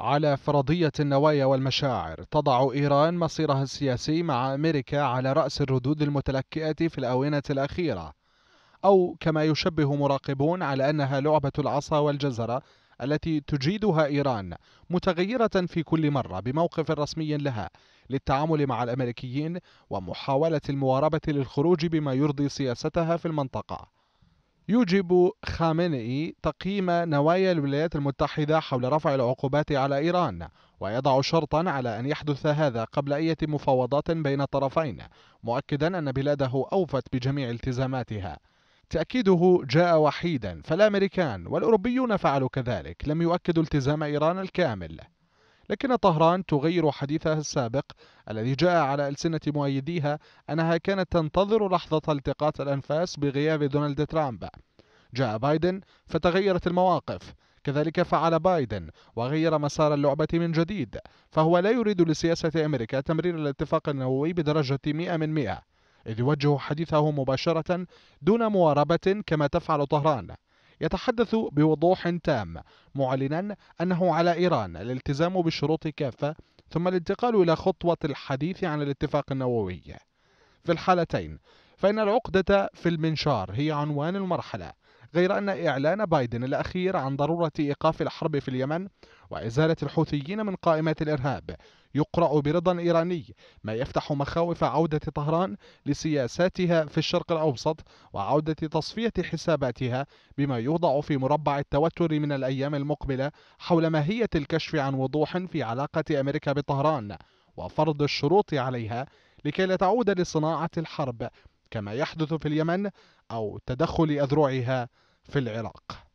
على فرضية النوايا والمشاعر تضع إيران مصيرها السياسي مع أمريكا على رأس الردود المتلكئة في الآونة الأخيرة أو كما يشبه مراقبون على أنها لعبة العصا والجزرة التي تجيدها إيران متغيرة في كل مرة بموقف رسمي لها للتعامل مع الأمريكيين ومحاولة المواربة للخروج بما يرضي سياستها في المنطقة يوجب خامنئي تقييم نوايا الولايات المتحدة حول رفع العقوبات على إيران ويضع شرطا على أن يحدث هذا قبل أي مفاوضات بين الطرفين مؤكدا أن بلاده أوفت بجميع التزاماتها تأكيده جاء وحيدا فالأمريكان والأوروبيون فعلوا كذلك لم يؤكدوا التزام إيران الكامل لكن طهران تغير حديثها السابق الذي جاء على ألسنة مؤيديها أنها كانت تنتظر لحظة التقاط الأنفاس بغياب دونالد ترامب جاء بايدن فتغيرت المواقف كذلك فعل بايدن وغير مسار اللعبة من جديد فهو لا يريد لسياسة أمريكا تمرير الاتفاق النووي بدرجة 100 من 100 إذ يوجه حديثه مباشرة دون مواربة كما تفعل طهران يتحدث بوضوح تام معلنا أنه على إيران الالتزام بالشروط كافة ثم الانتقال إلى خطوة الحديث عن الاتفاق النووي في الحالتين فإن العقدة في المنشار هي عنوان المرحلة غير أن إعلان بايدن الأخير عن ضرورة إيقاف الحرب في اليمن وإزالة الحوثيين من قائمة الإرهاب يقرأ برضا إيراني ما يفتح مخاوف عودة طهران لسياساتها في الشرق الأوسط وعودة تصفية حساباتها بما يوضع في مربع التوتر من الأيام المقبلة حول ماهية الكشف عن وضوح في علاقة أمريكا بطهران وفرض الشروط عليها لكي لا تعود لصناعة الحرب كما يحدث في اليمن أو تدخل أذرعها في العراق